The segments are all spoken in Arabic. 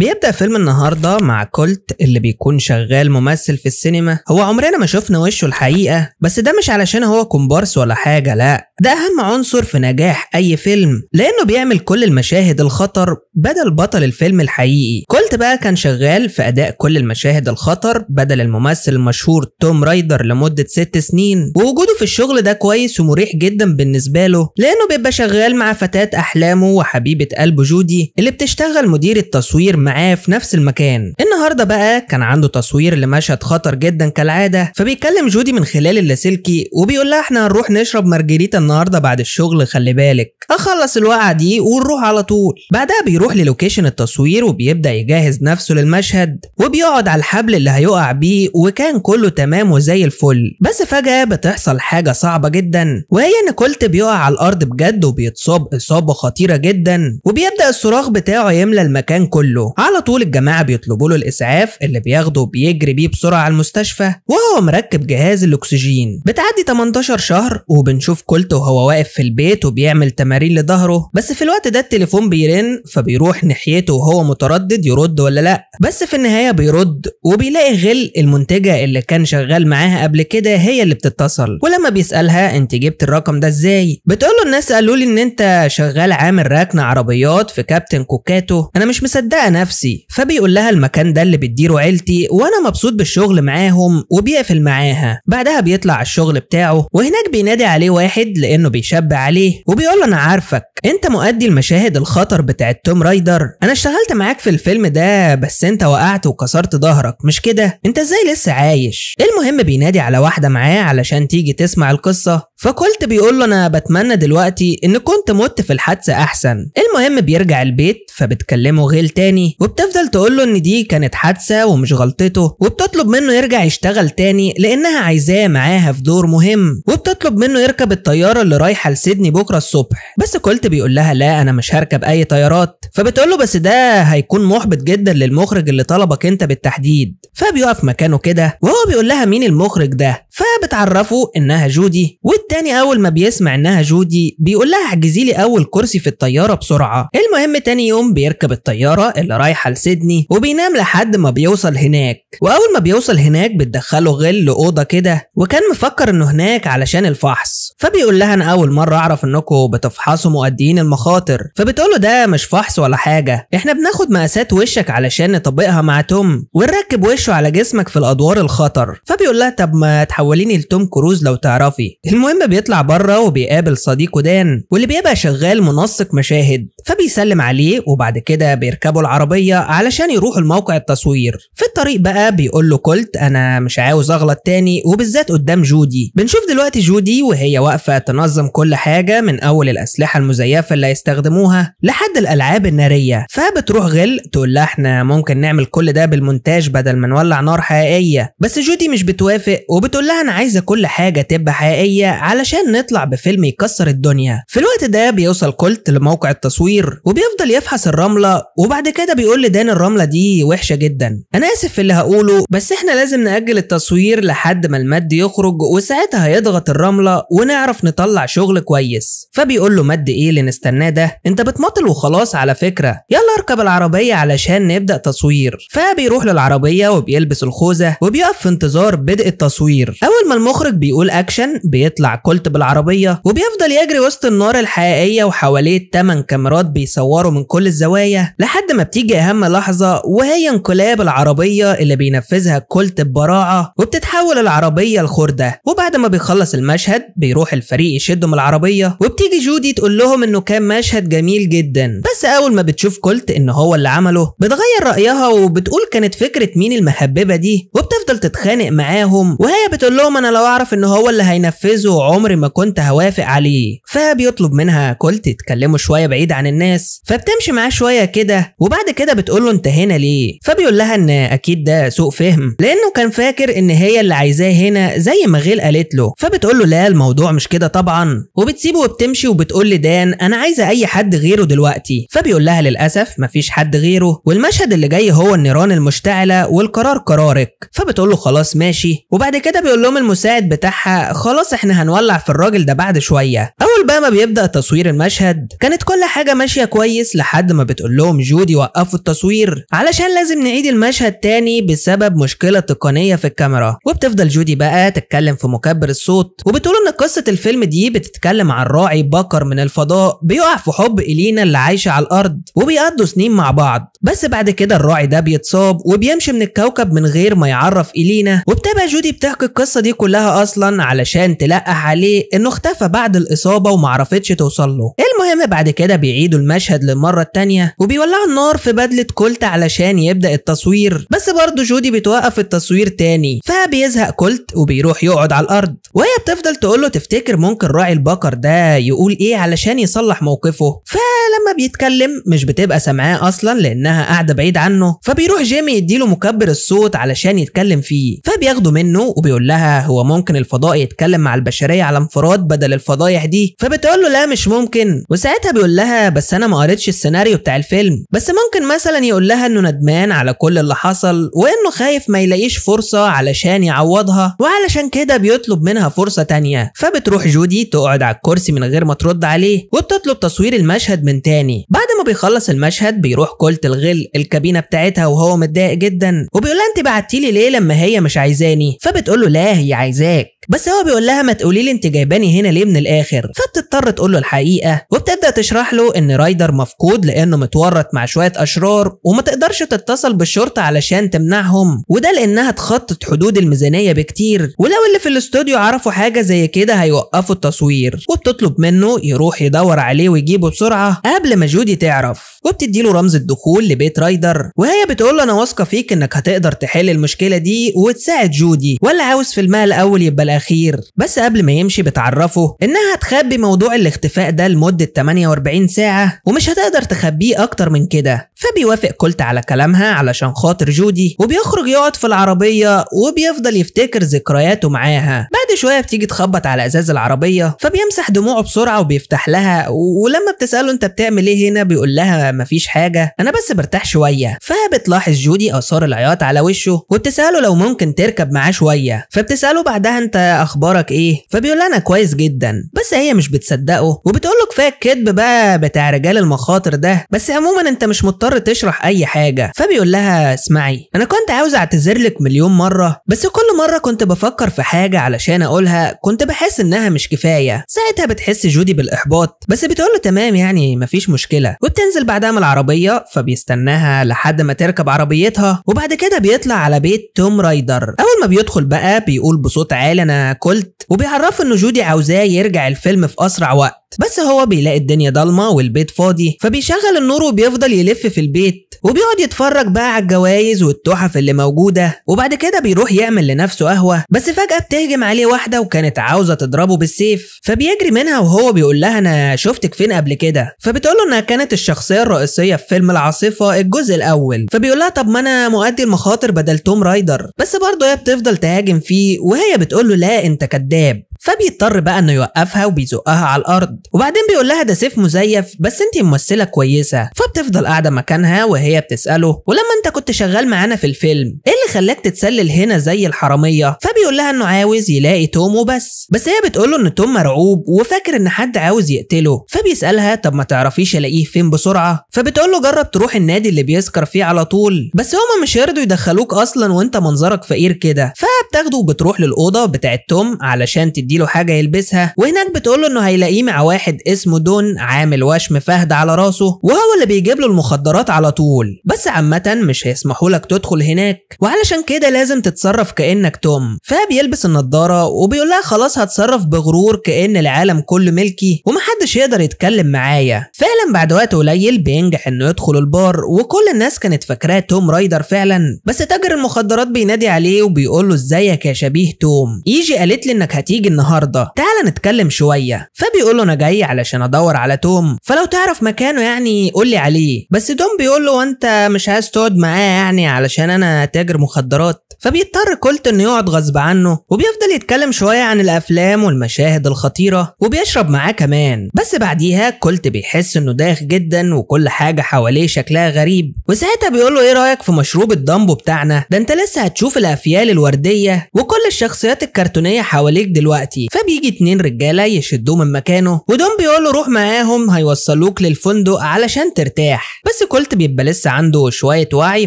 بيبدأ فيلم النهاردة مع كولت اللي بيكون شغال ممثل في السينما هو عمرنا ما شفنا وشه الحقيقة بس ده مش علشان هو كومبارس ولا حاجة لا ده أهم عنصر في نجاح أي فيلم لأنه بيعمل كل المشاهد الخطر بدل بطل الفيلم الحقيقي كولت بقى كان شغال في أداء كل المشاهد الخطر بدل الممثل المشهور توم رايدر لمدة ست سنين ووجوده في الشغل ده كويس ومريح جدا بالنسبة له لأنه بيبقى شغال مع فتاة أحلامه وحبيبة قلبه جودي اللي بتشتغل مدير التصوير مع معاه في نفس المكان النهارده بقى كان عنده تصوير لمشهد خطر جدا كالعاده فبيكلم جودي من خلال اللاسلكي وبيقول لها احنا هنروح نشرب مارجريتا النهارده بعد الشغل خلي بالك اخلص الوقعه دي ونروح على طول بعدها بيروح للوكيشن التصوير وبيبدا يجهز نفسه للمشهد وبيقعد على الحبل اللي هيقع بيه وكان كله تمام وزي الفل بس فجاه بتحصل حاجه صعبه جدا وهي ان كولت بيقع على الارض بجد وبيتصاب اصابه خطيره جدا وبيبدا الصراخ بتاعه يملى المكان كله على طول الجماعة بيطلبوا له الإسعاف اللي بياخده بيجري بيه بسرعة على المستشفى وهو مركب جهاز الأكسجين بتعدي 18 شهر وبنشوف كولت وهو واقف في البيت وبيعمل تمارين لظهره بس في الوقت ده التليفون بيرن فبيروح ناحيته وهو متردد يرد ولا لأ بس في النهاية بيرد وبيلاقي غل المنتجة اللي كان شغال معاها قبل كده هي اللي بتتصل ولما بيسألها انت جبت الرقم ده ازاي بتقول له الناس قالوا لي ان انت شغال عامل راكن عربيات في كابتن كوكاتو انا مش مصدقه نفسي فبيقول لها المكان ده اللي بتديره عيلتي وانا مبسوط بالشغل معاهم وبيقفل معاها بعدها بيطلع الشغل بتاعه وهناك بينادي عليه واحد لانه بيشب عليه وبيقول له انا عارفك انت مؤدي المشاهد الخطر بتاعت توم رايدر انا اشتغلت معاك في الفيلم ده بس انت وقعت وكسرت ظهرك مش كده انت ازاي لسه عايش المهم بينادي على واحده معاه علشان تيجي تسمع القصه فكلت بيقول له انا بتمنى دلوقتي ان كنت مت في الحادثه احسن المهم بيرجع البيت فبتكلمه غيل تاني وبتفضل تقول له ان دي كانت حادثه ومش غلطته وبتطلب منه يرجع يشتغل تاني لانها عايزاه معاها في دور مهم وبتطلب منه يركب الطياره اللي رايحه لسيدني بكره الصبح بس كلت بيقول لها لا انا مش هركب اي طيارات فبتقول له بس ده هيكون محبط جدا للمخرج اللي طلبك انت بالتحديد فبيقف مكانه كده وهو بيقول لها مين المخرج ده فبتعرفه انها جودي والتاني اول ما بيسمع انها جودي بيقول لها احجزي لي اول كرسي في الطياره بسرعه المهم تاني يوم بيركب الطياره اللي رايحه لسيدني وبينام لحد ما بيوصل هناك واول ما بيوصل هناك بتدخله غل اوضه كده وكان مفكر انه هناك علشان الفحص فبيقول لها انا اول مره اعرف انكم بتفحصوا مؤديين المخاطر فبتقول له ده مش فحص ولا حاجه احنا بناخد مقاسات وشك علشان نطبقها مع توم ونركب وشه على جسمك في الادوار الخطر فبيقول لها طب ما تحول محوليني لتوم كروز لو تعرفي المهم بيطلع بره وبيقابل صديقه دان واللي بيبقى شغال منسق مشاهد فبيسلم عليه وبعد كده بيركبوا العربيه علشان يروحوا لموقع التصوير في الطريق بقى بيقول له كولت انا مش عاوز اغلط تاني وبالذات قدام جودي بنشوف دلوقتي جودي وهي واقفه تنظم كل حاجه من اول الاسلحه المزيفه اللي هيستخدموها لحد الالعاب الناريه فبتروح غل تقول لها احنا ممكن نعمل كل ده بالمونتاج بدل ما نولع نار حقيقيه بس جودي مش بتوافق وبتقول كلها أنا عايزة كل حاجة تبقى حقيقية علشان نطلع بفيلم يكسر الدنيا في الوقت ده بيوصل كولت لموقع التصوير وبيفضل يفحص الرملة وبعد كده بيقول لدان الرملة دي وحشة جدا أنا آسف في اللي هقوله بس إحنا لازم نأجل التصوير لحد ما المد يخرج وساعتها هيضغط الرملة ونعرف نطلع شغل كويس فبيقول له مد إيه اللي نستناه ده أنت بتمطل وخلاص على فكرة يلا اركب العربية علشان نبدأ تصوير فبيروح للعربية وبيلبس الخوذة وبيقف في انتظار بدء التصوير اول ما المخرج بيقول اكشن بيطلع كولت بالعربيه وبيفضل يجري وسط النار الحقيقيه وحواليه 8 كاميرات بيصوروا من كل الزوايا لحد ما بتيجي اهم لحظه وهي انقلاب العربيه اللي بينفذها كولت ببراعه وبتتحول العربيه لخرده وبعد ما بيخلص المشهد بيروح الفريق يشدوا من العربيه وبتيجي جودي تقول لهم انه كان مشهد جميل جدا بس اول ما بتشوف كولت ان هو اللي عمله بتغير رايها وبتقول كانت فكره مين المهببه دي وبتفضل تتخانق معاهم وهي بتقول بتقول لهم انا لو اعرف ان هو اللي هينفذه عمري ما كنت هوافق عليه فبيطلب منها كل تتكلموا شويه بعيد عن الناس فبتمشي معاه شويه كده وبعد كده بتقول له انت هنا ليه فبيقول لها ان اكيد ده سوء فهم لانه كان فاكر ان هي اللي عايزاه هنا زي ما غيل قالت له فبتقول له لا الموضوع مش كده طبعا وبتسيبه وبتمشي وبتقول لدان انا عايزه اي حد غيره دلوقتي فبيقول لها للاسف مفيش حد غيره والمشهد اللي جاي هو النيران المشتعله والقرار قرارك فبتقول له خلاص ماشي وبعد كده بيقول بتقول لهم المساعد بتاعها خلاص احنا هنولع في الراجل ده بعد شويه اول بقى ما بيبدا تصوير المشهد كانت كل حاجه ماشيه كويس لحد ما بتقول لهم جودي وقفوا التصوير علشان لازم نعيد المشهد تاني بسبب مشكله تقنيه في الكاميرا وبتفضل جودي بقى تتكلم في مكبر الصوت وبتقول ان قصه الفيلم دي بتتكلم عن راعي بكر من الفضاء بيقع في حب الينا اللي عايشه على الارض وبيقضوا سنين مع بعض بس بعد كده الراعي ده بيتصاب وبيمشي من الكوكب من غير ما يعرف الينا وبتبقى جودي بتحكي القصه القصة دي كلها أصلا علشان تلقح عليه إنه اختفى بعد الإصابة ومعرفتش توصل له المهم بعد كده بيعيدوا المشهد للمرة التانية وبيولعوا النار في بدلة كولت علشان يبدأ التصوير بس برضه جودي بتوقف التصوير تاني فبيزهق كولت وبيروح يقعد على الأرض وهي بتفضل تقول له تفتكر ممكن راعي البقر ده يقول إيه علشان يصلح موقفه فلما بيتكلم مش بتبقى سامعاه أصلا لأنها قاعدة بعيد عنه فبيروح جيمي يديله مكبر الصوت علشان يتكلم فيه فبياخده منه وبيقول لها منها هو ممكن الفضاء يتكلم مع البشريه على انفراد بدل الفضايح دي فبتقول له لا مش ممكن وساعتها بيقول لها بس انا ما قريتش السيناريو بتاع الفيلم بس ممكن مثلا يقول لها انه ندمان على كل اللي حصل وانه خايف ما يلاقيش فرصه علشان يعوضها وعلشان كده بيطلب منها فرصه تانية فبتروح جودي تقعد على الكرسي من غير ما ترد عليه وبتطلب تصوير المشهد من تاني بعد ما بيخلص المشهد بيروح كولت الغل الكابينه بتاعتها وهو متضايق جدا وبيقول لها انت بعتيلي ليه لما هي مش عايزاني فبتقول له لا هي عايزاك بس هو بيقول لها ما تقولي لي انت جايباني هنا ليه من الاخر فبتضطر تقول له الحقيقه وبتبدا تشرح له ان رايدر مفقود لانه متورط مع شويه اشرار وما تقدرش تتصل بالشرطه علشان تمنعهم وده لانها تخطط حدود الميزانيه بكتير ولو اللي في الاستوديو عرفوا حاجه زي كده هيوقفوا التصوير وبتطلب منه يروح يدور عليه ويجيبه بسرعه قبل ما جودي تعرف وبتدي له رمز الدخول لبيت رايدر وهي بتقول له انا واثقه فيك انك هتقدر تحل المشكله دي وتساعد جودي ولا عاوز الماء الاول يبقى الاخير بس قبل ما يمشي بتعرفه انها هتخبي موضوع الاختفاء ده لمده 48 ساعه ومش هتقدر تخبيه اكتر من كده فبيوافق كولت على كلامها علشان خاطر جودي وبيخرج يقعد في العربية وبيفضل يفتكر ذكرياته معاها بعد شوية بتيجي تخبط على ازاز العربية فبيمسح دموعه بسرعة وبيفتح لها ولما بتسأله انت بتعمل ايه هنا بيقول لها مفيش حاجة انا بس برتاح شوية فبتلاحظ جودي اثار العياط على وشه وبتسأله لو ممكن تركب معاه شوية فبتسأله بعدها انت اخبارك ايه فبيقول انا كويس جدا بس هي مش بتصدقه وبتقول له كفايه الكذب بقى بتاع رجال المخاطر ده بس عموما انت مش مضطر تضطر تشرح اي حاجه فبيقول لها اسمعي انا كنت عاوز اعتذر لك مليون مره بس كل مره كنت بفكر في حاجه علشان اقولها كنت بحس انها مش كفايه ساعتها بتحس جودي بالاحباط بس بتقول له تمام يعني مفيش مشكله وبتنزل بعدها من العربيه فبيستناها لحد ما تركب عربيتها وبعد كده بيطلع على بيت توم رايدر اول ما بيدخل بقى بيقول بصوت عالي انا كلت وبيعرفه انه جودي عاوزاه يرجع الفيلم في اسرع وقت بس هو بيلاقي الدنيا ضلمه والبيت فاضي فبيشغل النور وبيفضل يلف في البيت وبيقعد يتفرج بقى على الجوائز والتحف اللي موجوده وبعد كده بيروح يعمل لنفسه قهوه بس فجاه بتهجم عليه واحده وكانت عاوزه تضربه بالسيف فبيجري منها وهو بيقول لها انا شفتك فين قبل كده فبتقول له انها كانت الشخصيه الرئيسيه في فيلم العاصفه الجزء الاول فبيقول لها طب ما انا مؤدي المخاطر بدل توم رايدر بس برضه هي بتفضل تهاجم فيه وهي بتقول له لا انت كداب đẹp فبيضطر بقى انه يوقفها وبيزقها على الارض وبعدين بيقول لها ده سيف مزيف بس انت ممثله كويسه فبتفضل قاعده مكانها وهي بتساله ولما انت كنت شغال معانا في الفيلم ايه اللي خلاك تتسلل هنا زي الحراميه فبيقول لها انه عاوز يلاقي توم وبس بس هي بتقول له ان توم مرعوب وفاكر ان حد عاوز يقتله فبيسالها طب ما تعرفيش الاقيه فين بسرعه فبتقول له جرب تروح النادي اللي بيسكر فيه على طول بس هما مش هيرضوا يدخلوك اصلا وانت منظرك فقير كده فبتاخده وبتروح للاوضه بتاعت توم علشان تدي بتديله حاجه يلبسها وهناك بتقول له انه هيلاقيه مع واحد اسمه دون عامل وشم فهد على راسه وهو اللي بيجيب له المخدرات على طول بس عامه مش هيسمحوا لك تدخل هناك وعلشان كده لازم تتصرف كانك توم فبيلبس النضاره وبيقول لها خلاص هتصرف بغرور كان العالم كله ملكي ومحدش يقدر يتكلم معايا فعلا بعد وقت قليل بينجح انه يدخل البار وكل الناس كانت فاكراه توم رايدر فعلا بس تاجر المخدرات بينادي عليه وبيقول له ازيك يا شبيه توم ايجي قالت لي انك هتيجي النهارده تعال نتكلم شويه فبيقول له انا جاي علشان ادور على توم فلو تعرف مكانه يعني قول لي عليه بس توم بيقول له انت مش عايز تقعد معاه يعني علشان انا تاجر مخدرات فبيضطر كولت انه يقعد غصب عنه وبيفضل يتكلم شويه عن الافلام والمشاهد الخطيره وبيشرب معاه كمان بس بعديها كولت بيحس انه دايخ جدا وكل حاجه حواليه شكلها غريب وساعتها بيقول له ايه رايك في مشروب الدامبو بتاعنا ده انت لسه هتشوف الافيال الورديه وكل الشخصيات الكرتونيه حواليك دلوقتي دلوقتي فبيجي اتنين رجاله يشدوه من مكانه ودون بيقول له روح معاهم هيوصلوك للفندق علشان ترتاح بس كولت بيبقى لسه عنده شويه وعي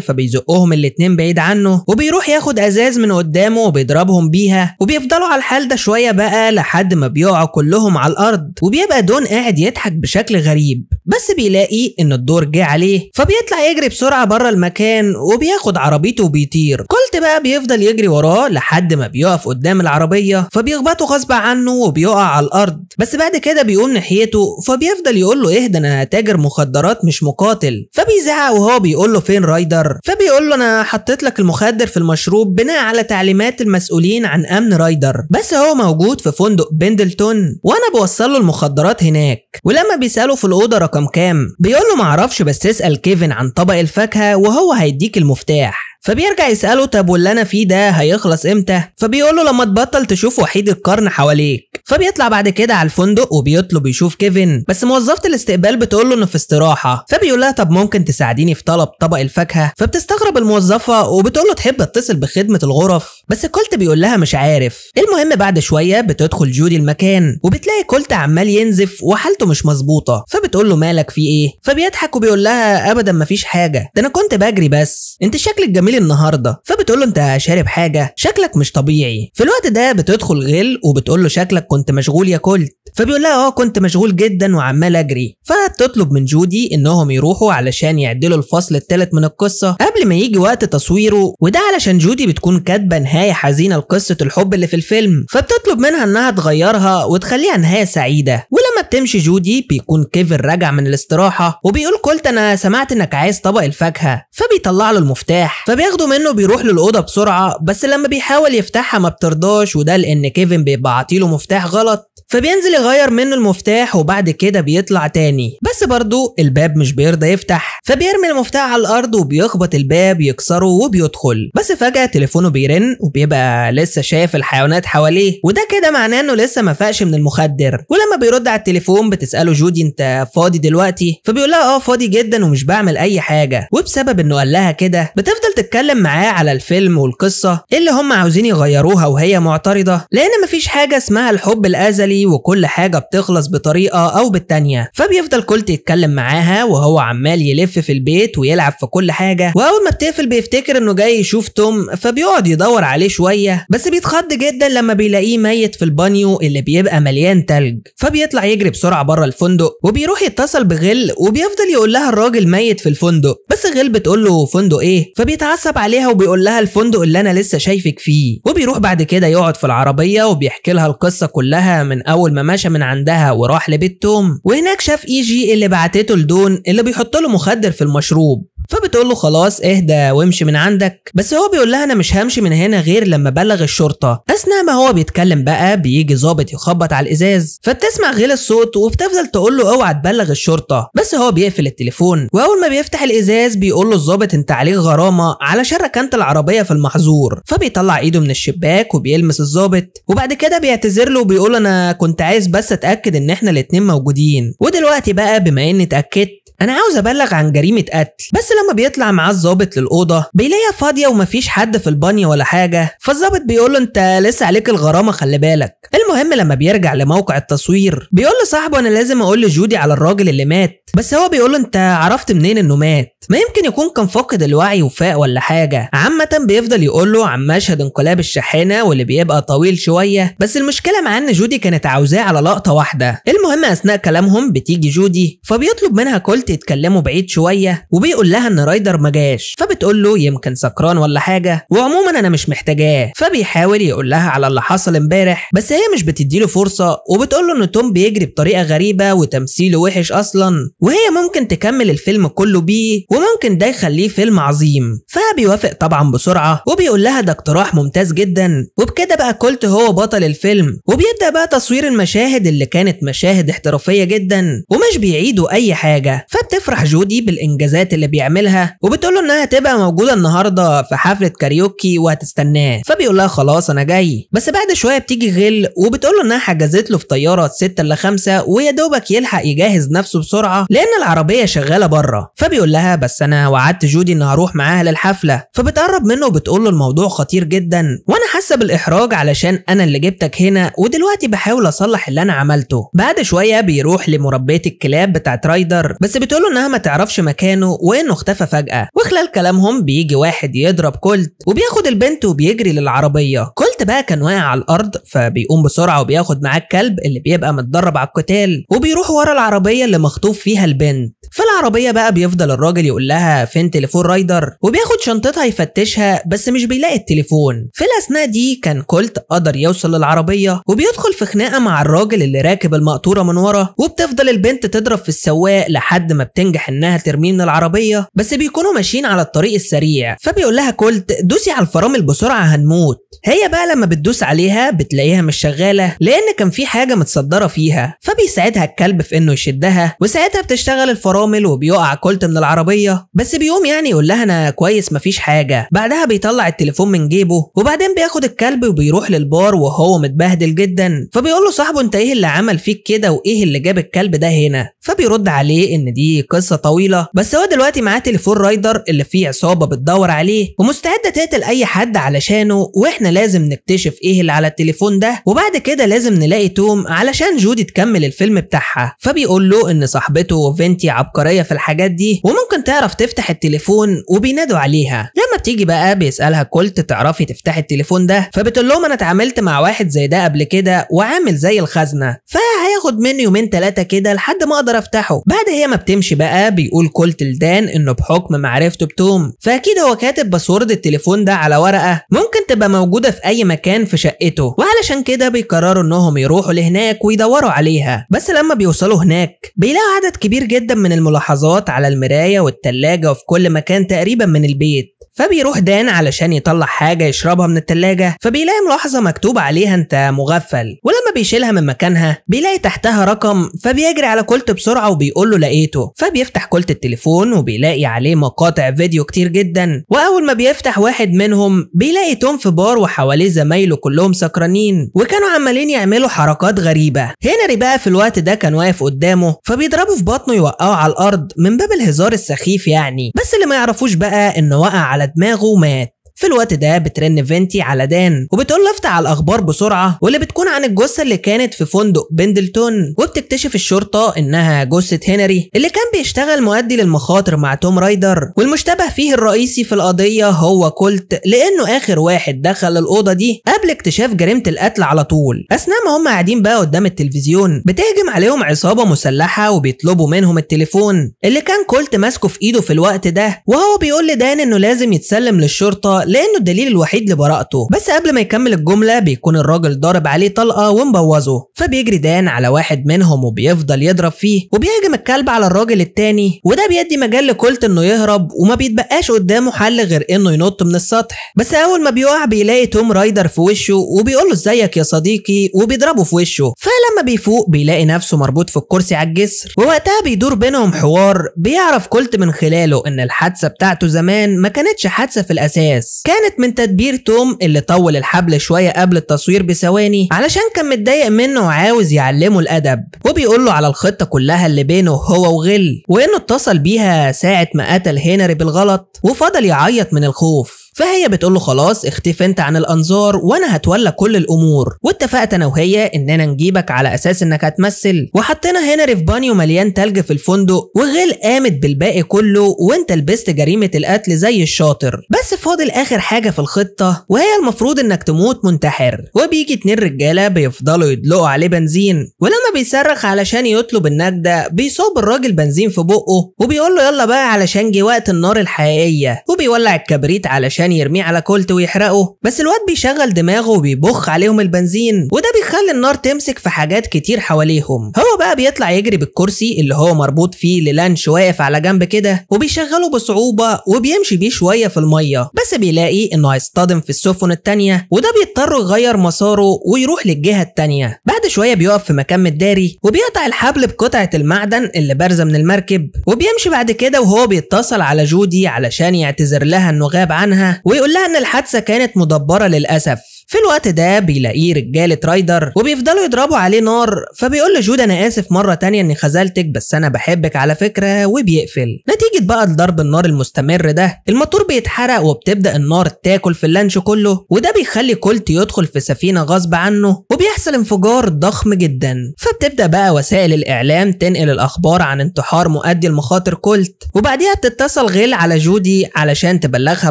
فبيزقهم الاتنين بعيد عنه وبيروح ياخد ازاز من قدامه وبيضربهم بيها وبيفضلوا على الحال ده شويه بقى لحد ما بيقعوا كلهم على الارض وبيبقى دون قاعد يضحك بشكل غريب بس بيلاقي ان الدور جه عليه فبيطلع يجري بسرعه بره المكان وبياخد عربيته وبيطير كولت بقى بيفضل يجري وراه لحد ما بيقف قدام العربيه فبيخبطه غصب عنه وبيقع على الارض بس بعد كده بيقوم ناحيته فبيفضل يقول له اهدى انا تاجر مخدرات مش مقاتل فبيزعق وهو بيقول له فين رايدر فبيقول له انا حطيت لك المخدر في المشروب بناء على تعليمات المسؤولين عن امن رايدر بس هو موجود في فندق بندلتون وانا بوصل له المخدرات هناك ولما بيساله في الاوضه رقم كام بيقول له معرفش بس اسال كيفن عن طبق الفاكهه وهو هيديك المفتاح فبيرجع يسأله طب واللي أنا فيه ده هيخلص إمتى؟ فبيقول له لما تبطل تشوف وحيد القرن حواليك فبيطلع بعد كده على الفندق وبيطلب يشوف كيفن بس موظفة الاستقبال بتقول له انه في استراحة فبيقول لها طب ممكن تساعديني في طلب طبق الفاكهة فبتستغرب الموظفة وبتقول له تحب اتصل بخدمة الغرف بس كولت بيقول لها مش عارف المهم بعد شوية بتدخل جودي المكان وبتلاقي كولت عمال ينزف وحالته مش مظبوطة فبتقول له مالك في ايه فبيضحك وبيقول لها ابدا مفيش حاجة ده انا كنت بجري بس انت شكلك جميل النهاردة فبتقول له انت شارب حاجة شكلك مش طبيعي في الوقت ده بتدخل غل وبتقول له شكلك كنت مشغول يا كلت فبيقول لها اه كنت مشغول جدا وعمال اجري فبتطلب من جودي انهم يروحوا علشان يعدلوا الفصل الثالث من القصه قبل ما يجي وقت تصويره وده علشان جودي بتكون كاتبه نهايه حزينه لقصه الحب اللي في الفيلم فبتطلب منها انها تغيرها وتخليها نهايه سعيده ولما بتمشي جودي بيكون كيفن راجع من الاستراحه وبيقول كولت انا سمعت انك عايز طبق الفاكهه فبيطلع له المفتاح فبياخده منه بيروح للاوضه بسرعه بس لما بيحاول يفتحها ما بترضاش وده لان كيفن بيبقى له مفتاح المفتاح غلط فبينزل يغير منه المفتاح وبعد كده بيطلع تاني بس برضه الباب مش بيرضى يفتح فبيرمي المفتاح على الارض وبيخبط الباب يكسره وبيدخل بس فجأة تليفونه بيرن وبيبقى لسه شايف الحيوانات حواليه وده كده معناه انه لسه ما فاقش من المخدر ولما بيرد على التليفون بتسأله جودي انت فاضي دلوقتي فبيقول لها اه فاضي جدا ومش بعمل اي حاجة وبسبب انه قال لها كده بتفضل تتكلم معاه على الفيلم والقصة اللي هم عاوزين يغيروها وهي معترضة لان مفيش حاجة اسمها الحب الحب الأزلي وكل حاجة بتخلص بطريقة أو بالتانية فبيفضل كولت يتكلم معاها وهو عمال يلف في البيت ويلعب في كل حاجة وأول ما بتقفل بيفتكر إنه جاي يشوف توم فبيقعد يدور عليه شوية بس بيتخض جدا لما بيلاقيه ميت في البانيو اللي بيبقى مليان تلج فبيطلع يجري بسرعة بره الفندق وبيروح يتصل بغل وبيفضل يقول لها الراجل ميت في الفندق بس غل بتقول له فندق إيه فبيتعصب عليها وبيقول لها الفندق اللي أنا لسه شايفك فيه وبيروح بعد كده يقعد في العربية وبيحكي لها القصة كلها كلها من اول ما مشى من عندها وراح لبيت توم وهناك شاف ايجي اللي بعتته لدون اللي بيحط له مخدر في المشروب فبتقول له خلاص اهدى وامشي من عندك بس هو بيقول لها انا مش همشي من هنا غير لما بلغ الشرطه اثناء ما هو بيتكلم بقى بيجي ظابط يخبط على الازاز فبتسمع غير الصوت وبتفضل تقول له اوعى تبلغ الشرطه بس هو بيقفل التليفون واول ما بيفتح الازاز بيقول له الظابط انت عليك غرامه علشان ركنت العربيه في المحظور فبيطلع ايده من الشباك وبيلمس الظابط وبعد كده بيعتذر له وبيقول انا كنت عايز بس اتاكد ان احنا الاتنين موجودين ودلوقتي بقى بما اني اتاكدت انا عاوز ابلغ عن جريمه قتل بس لما بيطلع معاه الظابط للاوضه بيلاقيها فاضيه ومفيش حد في البانيو ولا حاجه فالظابط بيقول له انت لسه عليك الغرامه خلي بالك المهم لما بيرجع لموقع التصوير بيقول لصاحبه انا لازم اقول لجودي على الراجل اللي مات بس هو بيقول له انت عرفت منين انه مات ما يمكن يكون كان فاقد الوعي وفاء ولا حاجه عامه بيفضل يقول له عن مشهد انقلاب الشاحنه واللي بيبقى طويل شويه بس المشكله مع ان جودي كانت عاوزاه على لقطه واحده المهم اثناء كلامهم بتيجي جودي فبيطلب منها كل حاولت يتكلموا بعيد شويه وبيقول لها ان رايدر ما جاش فبتقول له يمكن سكران ولا حاجه وعموما انا مش محتاجاه فبيحاول يقول لها على اللي حصل امبارح بس هي مش بتديله فرصه وبتقول له ان توم بيجري بطريقه غريبه وتمثيله وحش اصلا وهي ممكن تكمل الفيلم كله بيه وممكن ده يخليه فيلم عظيم فبيوافق طبعا بسرعه وبيقول لها ده اقتراح ممتاز جدا وبكده بقى كولت هو بطل الفيلم وبيبدا بقى تصوير المشاهد اللي كانت مشاهد احترافيه جدا ومش بيعيدوا اي حاجه فبتفرح جودي بالانجازات اللي بيعملها وبتقول له انها هتبقى موجوده النهارده في حفله كاريوكي وهتستناه فبيقول لها خلاص انا جاي بس بعد شويه بتيجي غل وبتقول له انها حجزت له في طياره 6 ل 5 ويا دوبك يلحق يجهز نفسه بسرعه لان العربيه شغاله بره فبيقول لها بس انا وعدت جودي اني هروح معاها للحفله فبتقرب منه وبتقول له الموضوع خطير جدا وانا حاسه بالاحراج علشان انا اللي جبتك هنا ودلوقتي بحاول اصلح اللي انا عملته بعد شويه بيروح لمربيه الكلاب بتاعت رايدر بس بتقوله انها ما تعرفش مكانه وانه اختفى فجاه وخلال كلامهم بيجي واحد يضرب كولت وبياخد البنت وبيجري للعربيه كولت بقى كان واقع على الارض فبيقوم بسرعه وبياخد معاه الكلب اللي بيبقى متدرب على القتال وبيروح ورا العربيه اللي مخطوف فيها البنت فالعربيه بقى بيفضل الراجل يقول لها فين تليفون رايدر وبياخد شنطتها يفتشها بس مش بيلاقي التليفون في الاثناء دي كان كولت قدر يوصل للعربيه وبيدخل في خناقه مع الراجل اللي راكب المقطوره من ورا وبتفضل البنت تضرب في السواق لحد ما بتنجح انها ترميه من العربيه بس بيكونوا ماشيين على الطريق السريع فبيقول لها كولت دوسي على الفرامل بسرعه هنموت هي بقى لما بتدوس عليها بتلاقيها مش شغاله لان كان في حاجه متصدره فيها فبيساعدها الكلب في انه يشدها وساعتها بتشتغل الفرامل وبيقع كولت من العربيه بس بيقوم يعني يقول لها انا كويس مفيش حاجه بعدها بيطلع التليفون من جيبه وبعدين بياخد الكلب وبيروح للبار وهو متبهدل جدا فبيقول له صاحبه انت ايه اللي عمل فيك كده وايه اللي جاب الكلب ده هنا فبيرد عليه ان دي قصه طويله بس هو دلوقتي معاه تليفون رايدر اللي فيه عصابه بتدور عليه ومستعده تقتل اي حد علشانه واحنا لازم نكتشف ايه اللي على التليفون ده وبعد كده لازم نلاقي توم علشان جودي تكمل الفيلم بتاعها فبيقول له ان صاحبته فينتي عبقريه في الحاجات دي وممكن تعرف تفتح التليفون وبينادوا عليها لما بتيجي بقى بيسالها كولت تعرفي تفتحي التليفون ده فبتقول لهم انا اتعاملت مع واحد زي ده قبل كده وعامل زي الخزنه فهياخد مني يومين ثلاثه كده لحد ما اقدر افتحه بعد هي ما بتمشي بقى بيقول كولت لدان انه بحكم معرفته بتوم فاكيد هو كاتب باسورد التليفون ده على ورقه ممكن تبقى موجوده في اي مكان في شقته وعلشان كده بيقرروا انهم يروحوا لهناك ويدوروا عليها بس لما بيوصلوا هناك بيلاقوا عدد كبير جدا من الملاحظات على المرايه والتلاجه وفي كل مكان تقريبا من البيت فبيروح دان علشان يطلع حاجة يشربها من التلاجة فبيلاقي ملاحظة مكتوب عليها أنت مغفل ولما بيشيلها من مكانها بيلاقي تحتها رقم فبيجري على كولت بسرعة وبيقول له لقيته فبيفتح كولت التليفون وبيلاقي عليه مقاطع فيديو كتير جدا وأول ما بيفتح واحد منهم بيلاقي توم في بار وحواليه زمايله كلهم سكرانين وكانوا عمالين يعملوا حركات غريبة هنري بقى في الوقت ده كان واقف قدامه فبيضربه في بطنه يوقعه على الأرض من باب الهزار السخيف يعني بس اللي ما يعرفوش بقى إنه وقع على دماغه مات في الوقت ده بترن فينتي على دان وبتقول له افتح على الاخبار بسرعه واللي بتكون عن الجثه اللي كانت في فندق بندلتون وبتكتشف الشرطه انها جثه هنري اللي كان بيشتغل مؤدي للمخاطر مع توم رايدر والمشتبه فيه الرئيسي في القضيه هو كولت لانه اخر واحد دخل الاوضه دي قبل اكتشاف جريمه القتل على طول اثناء ما هم قاعدين بقى قدام التلفزيون بتهجم عليهم عصابه مسلحه وبيطلبوا منهم التليفون اللي كان كولت ماسكه في ايده في الوقت ده وهو بيقول لدان انه لازم يتسلم للشرطه لأنه الدليل الوحيد لبراءته بس قبل ما يكمل الجملة بيكون الراجل ضارب عليه طلقة ومبوظه فبيجري دان على واحد منهم وبيفضل يضرب فيه وبيهاجم الكلب على الراجل التاني وده بيدي مجال لكولت انه يهرب وما بيتبقاش قدامه حل غير انه ينط من السطح بس اول ما بيقع بيلاقي توم رايدر في وشه وبيقول له ازيك يا صديقي وبيضربه في وشه فلما بيفوق بيلاقي نفسه مربوط في الكرسي على الجسر ووقتها بيدور بينهم حوار بيعرف كولت من خلاله ان الحادثه بتاعته زمان ما كانتش حادثه في الاساس كانت من تدبير توم اللي طول الحبل شوية قبل التصوير بثواني علشان كان متضايق منه وعاوز يعلمه الأدب وبيقول له على الخطة كلها اللي بينه هو وغل وإنه اتصل بيها ساعة ما قتل هنري بالغلط وفضل يعيط من الخوف فهي بتقول له خلاص اختفي انت عن الانظار وانا هتولى كل الامور واتفقت انا وهي اننا نجيبك على اساس انك هتمثل وحطينا هنري في بانيو مليان تلج في الفندق وغيل قامت بالباقي كله وانت لبست جريمه القتل زي الشاطر بس فاضل اخر حاجه في الخطه وهي المفروض انك تموت منتحر وبيجي اتنين رجاله بيفضلوا يدلقوا عليه بنزين ولما بيصرخ علشان يطلب النجده بيصوب الراجل بنزين في بقه وبيقول له يلا بقى علشان جه وقت النار الحقيقيه وبيولع الكبريت علشان عشان يرميه على كولت ويحرقه بس الواد بيشغل دماغه وبيبخ عليهم البنزين وده بيخلي النار تمسك في حاجات كتير حواليهم هو بقى بيطلع يجري بالكرسي اللي هو مربوط فيه للانش واقف على جنب كده وبيشغله بصعوبة وبيمشي بيه شوية في المية بس بيلاقي انه هيصطدم في السفن التانية وده بيضطر يغير مساره ويروح للجهة التانية بعد شوية بيقف في مكان متداري وبيقطع الحبل بقطعة المعدن اللي بارزة من المركب وبيمشي بعد كده وهو بيتصل على جودي علشان يعتذر لها انه غاب عنها ويقول لها ان الحادثه كانت مدبره للاسف في الوقت ده بيلاقيه رجالة رايدر وبيفضلوا يضربوا عليه نار فبيقول لجود أنا آسف مرة تانية إني خذلتك بس أنا بحبك على فكرة وبيقفل نتيجة بقى لضرب النار المستمر ده الموتور بيتحرق وبتبدأ النار تاكل في اللانش كله وده بيخلي كولت يدخل في سفينة غصب عنه وبيحصل انفجار ضخم جدا فبتبدأ بقى وسائل الإعلام تنقل الأخبار عن انتحار مؤدي المخاطر كولت وبعديها بتتصل غيل على جودي علشان تبلغها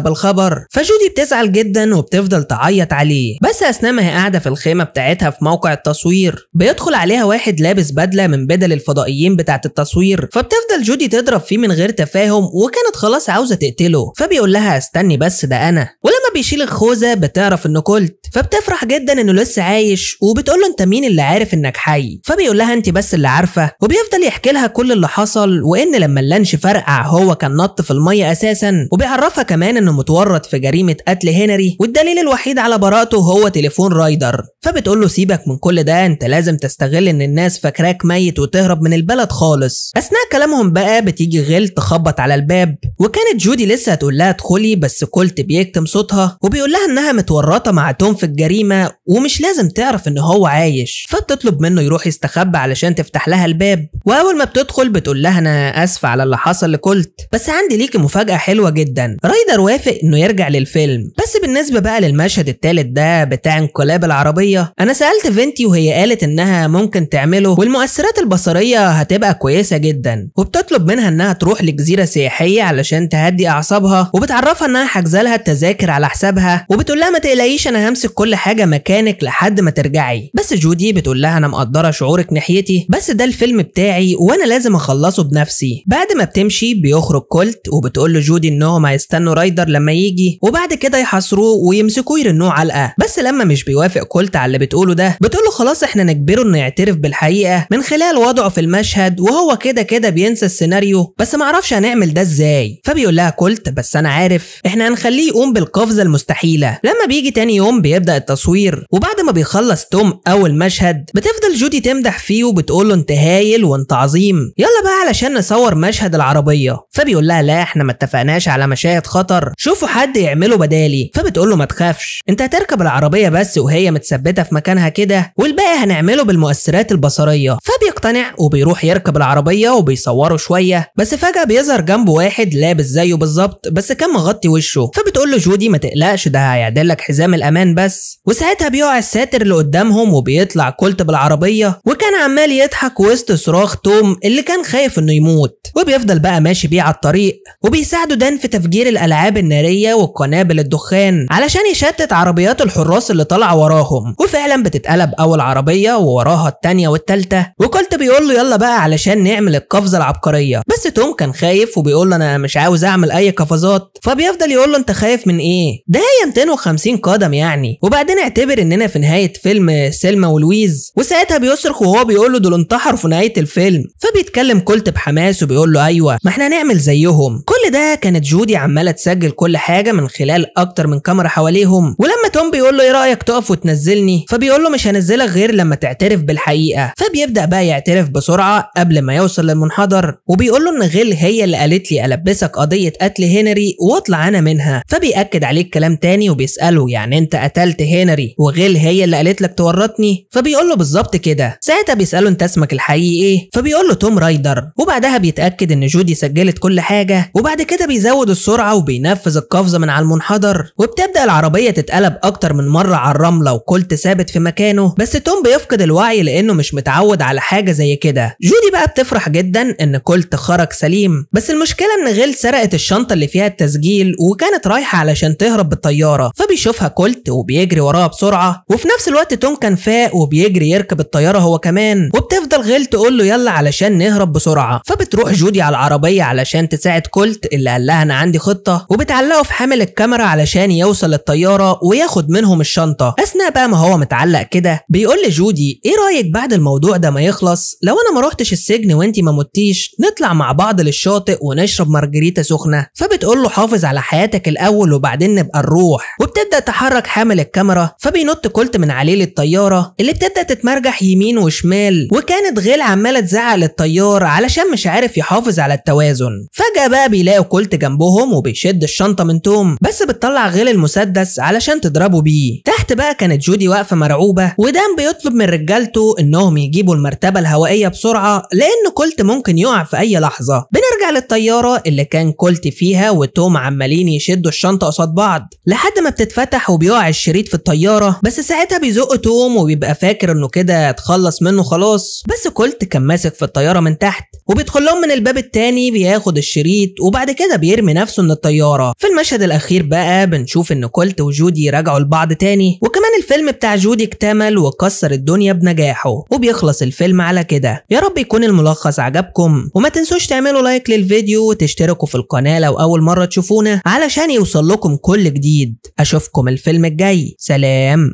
بالخبر فجودي بتزعل جدا وبتفضل تعيط عليه عليه بس اثناء ما هي قاعده في الخيمه بتاعتها في موقع التصوير بيدخل عليها واحد لابس بدله من بدل الفضائيين بتاعه التصوير فبتفضل جودي تضرب فيه من غير تفاهم وكانت خلاص عاوزه تقتله فبيقول لها استني بس ده انا ولما بيشيل الخوذه بتعرف انه كلت فبتفرح جدا انه لسه عايش وبتقول له انت مين اللي عارف انك حي فبيقول لها انت بس اللي عارفه وبيفضل يحكي لها كل اللي حصل وان لما اللانش فرقع هو كان نط في الميه اساسا وبيعرفها كمان انه متورط في جريمه قتل هنري والدليل الوحيد على براءته بتاعته هو تليفون رايدر فبتقول له سيبك من كل ده انت لازم تستغل ان الناس فاكراك ميت وتهرب من البلد خالص اثناء كلامهم بقى بتيجي غيل تخبط على الباب وكانت جودي لسه هتقول لها ادخلي بس كولت بيكتم صوتها وبيقول لها انها متورطه مع توم في الجريمه ومش لازم تعرف ان هو عايش فبتطلب منه يروح يستخبى علشان تفتح لها الباب واول ما بتدخل بتقول لها انا اسفه على اللي حصل لكولت بس عندي ليكي مفاجاه حلوه جدا رايدر وافق انه يرجع للفيلم بس بالنسبه بقى للمشهد الثالث ده ده بتاع انقلاب العربية أنا سألت فينتي وهي قالت إنها ممكن تعمله والمؤثرات البصرية هتبقى كويسة جدا وبتطلب منها إنها تروح لجزيرة سياحية علشان تهدي أعصابها وبتعرفها إنها حاجزة لها التذاكر على حسابها وبتقول لها ما تقلقيش أنا همسك كل حاجة مكانك لحد ما ترجعي بس جودي بتقول لها أنا مقدرة شعورك ناحيتي بس ده الفيلم بتاعي وأنا لازم أخلصه بنفسي بعد ما بتمشي بيخرج كولت وبتقول له جودي إنهم هيستنوا رايدر لما يجي وبعد كده يحاصروه ويمسكوه يرنوه علقة بس لما مش بيوافق كولت على اللي بتقوله ده بتقول له خلاص احنا نجبره انه يعترف بالحقيقه من خلال وضعه في المشهد وهو كده كده بينسى السيناريو بس ما اعرفش هنعمل ده ازاي فبيقول لها كولت بس انا عارف احنا هنخليه يقوم بالقفزه المستحيله لما بيجي تاني يوم بيبدا التصوير وبعد ما بيخلص توم اول مشهد بتفضل جودي تمدح فيه وبتقول له انت هايل وانت عظيم يلا بقى علشان نصور مشهد العربيه فبيقول لها لا احنا ما اتفقناش على مشاهد خطر شوفوا حد يعمله بدالي فبتقول له ما تخافش انت هتركب بالعربية بس وهي متثبتة في مكانها كده والباقي هنعمله بالمؤثرات البصرية فبيقتنع وبيروح يركب العربية وبيصوره شوية بس فجأة بيظهر جنبه واحد لابس زيه بالظبط بس كان مغطي وشه فبتقول له جودي ما تقلقش ده هيعدلك حزام الأمان بس وساعتها بيقع الساتر اللي قدامهم وبيطلع كولت بالعربية وكان عمال يضحك وسط صراخ توم اللي كان خايف انه يموت وبيفضل بقى ماشي بيه على الطريق وبيساعده دان في تفجير الألعاب النارية والقنابل الدخان علشان يشتت عربيات الحراس اللي طالعه وراهم وفعلا بتتقلب اول عربيه ووراها الثانيه والثالثه وكولت بيقول له يلا بقى علشان نعمل القفزه العبقريه بس توم كان خايف وبيقول له انا مش عاوز اعمل اي قفزات فبيفضل يقول له انت خايف من ايه ده هي 250 قدم يعني وبعدين اعتبر اننا في نهايه فيلم سلمى ولويز وساعتها بيصرخ وهو بيقول له دول انتحروا في نهايه الفيلم فبيتكلم كولت بحماس وبيقول له ايوه ما احنا هنعمل زيهم كل ده كانت جودي عماله تسجل كل حاجه من خلال اكتر من كاميرا حواليهم ولما توم بيقول له ايه رايك تقف وتنزلني فبيقول له مش هنزلك غير لما تعترف بالحقيقه فبيبدا بقى يعترف بسرعه قبل ما يوصل للمنحدر وبيقول له ان غيل هي اللي قالت لي البسك قضيه قتل هنري واطلع انا منها فبياكد عليه الكلام تاني وبيساله يعني انت قتلت هنري وغيل هي اللي قالت لك تورطني فبيقول له بالظبط كده ساعتها بيساله انت اسمك الحقيقي ايه فبيقول له توم رايدر وبعدها بيتاكد ان جودي سجلت كل حاجه وبعد بعد كده بيزود السرعة وبينفذ القفزة من على المنحدر وبتبدأ العربية تتقلب أكتر من مرة على الرملة وكولت ثابت في مكانه بس توم بيفقد الوعي لأنه مش متعود على حاجة زي كده جودي بقى بتفرح جدا إن كولت خرج سليم بس المشكلة إن غيل سرقت الشنطة اللي فيها التسجيل وكانت رايحة علشان تهرب بالطيارة فبيشوفها كولت وبيجري وراها بسرعة وفي نفس الوقت توم كان فاق وبيجري يركب الطيارة هو كمان وبتفضل غيل تقول له يلا علشان نهرب بسرعة فبتروح جودي على العربية علشان تساعد كولت اللي قال لها انا عندي خطه وبتعلقه في حامل الكاميرا علشان يوصل الطياره وياخد منهم الشنطه اثناء بقى ما هو متعلق كده بيقول لجودي ايه رايك بعد الموضوع ده ما يخلص لو انا ما روحتش السجن وانت ما متيش نطلع مع بعض للشاطئ ونشرب مارجريتا سخنه فبتقول له حافظ على حياتك الاول وبعدين نبقى نروح وبتبدا تحرك حامل الكاميرا فبينط كولت من عليه للطياره اللي بتبدا تتمرجح يمين وشمال وكانت غيل عماله تزعق للطيار علشان مش عارف يحافظ على التوازن فجاه بقى بيلاقي بيلاقوا كولت جنبهم وبيشد الشنطة من توم بس بتطلع غير المسدس علشان تضربه بيه تحت بقى كانت جودي واقفة مرعوبة ودان بيطلب من رجالته انهم يجيبوا المرتبة الهوائية بسرعة لان كولت ممكن يقع في اي لحظة بنرجع للطيارة اللي كان كولت فيها وتوم عمالين يشدوا الشنطة قصاد بعض لحد ما بتتفتح وبيقع الشريط في الطيارة بس ساعتها بيزق توم وبيبقى فاكر انه كده اتخلص منه خلاص بس كولت كان ماسك في الطيارة من تحت وبيدخل من الباب التاني بياخد الشريط وبعد كده بيرمي نفسه من الطيارة في المشهد الأخير بقى بنشوف إن كولت وجودي راجعوا لبعض تاني وكمان الفيلم بتاع جودي اكتمل وكسر الدنيا بنجاحه وبيخلص الفيلم على كده يا رب يكون الملخص عجبكم وما تنسوش تعملوا لايك للفيديو وتشتركوا في القناة لو أول مرة تشوفونا علشان يوصل لكم كل جديد أشوفكم الفيلم الجاي سلام